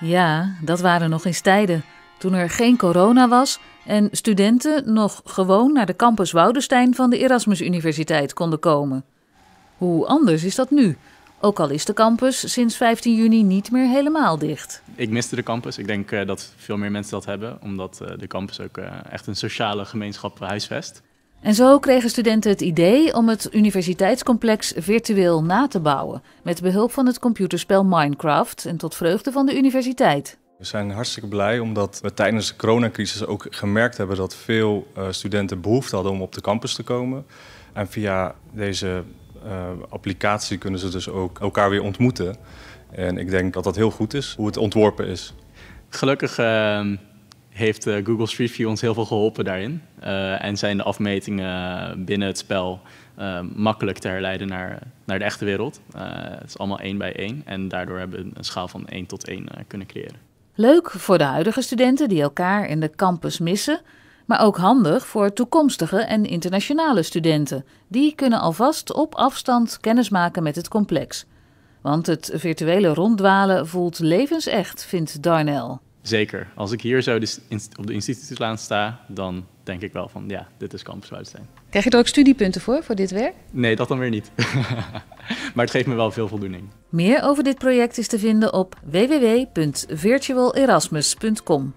Ja, dat waren nog eens tijden. Toen er geen corona was en studenten nog gewoon naar de campus Woudenstein van de Erasmus Universiteit konden komen. Hoe anders is dat nu? Ook al is de campus sinds 15 juni niet meer helemaal dicht. Ik miste de campus. Ik denk eh, dat veel meer mensen dat hebben, omdat eh, de campus ook eh, echt een sociale gemeenschap huisvest. En zo kregen studenten het idee om het universiteitscomplex virtueel na te bouwen. Met behulp van het computerspel Minecraft en tot vreugde van de universiteit. We zijn hartstikke blij omdat we tijdens de coronacrisis ook gemerkt hebben dat veel eh, studenten behoefte hadden om op de campus te komen. En via deze eh, applicatie kunnen ze dus ook elkaar weer ontmoeten. En ik denk dat dat heel goed is, hoe het ontworpen is. Gelukkig ehm, heeft eh, Google Street View ons heel veel geholpen daarin. Eh, en zijn de afmetingen binnen het spel eh, makkelijk te herleiden naar, naar de echte wereld. het is allemaal één bij één. En daardoor hebben we een schaal van 1 tot 1 kunnen creëren. Leuk voor de huidige studenten die elkaar in de campus missen, maar ook handig voor toekomstige en internationale studenten. Die kunnen alvast op afstand kennismaken met het complex. Want het virtuele ronddwalen voelt levensecht, vindt Darnell zeker. Als ik hier zo op de instituutslaan sta, dan denk ik wel van ja, dit is Campus zijn. Krijg je er ook studiepunten voor, voor dit werk? Nee, dat dan weer niet. maar het geeft me wel veel voldoening. Meer over dit project is te vinden op www.virtualerasmus.com.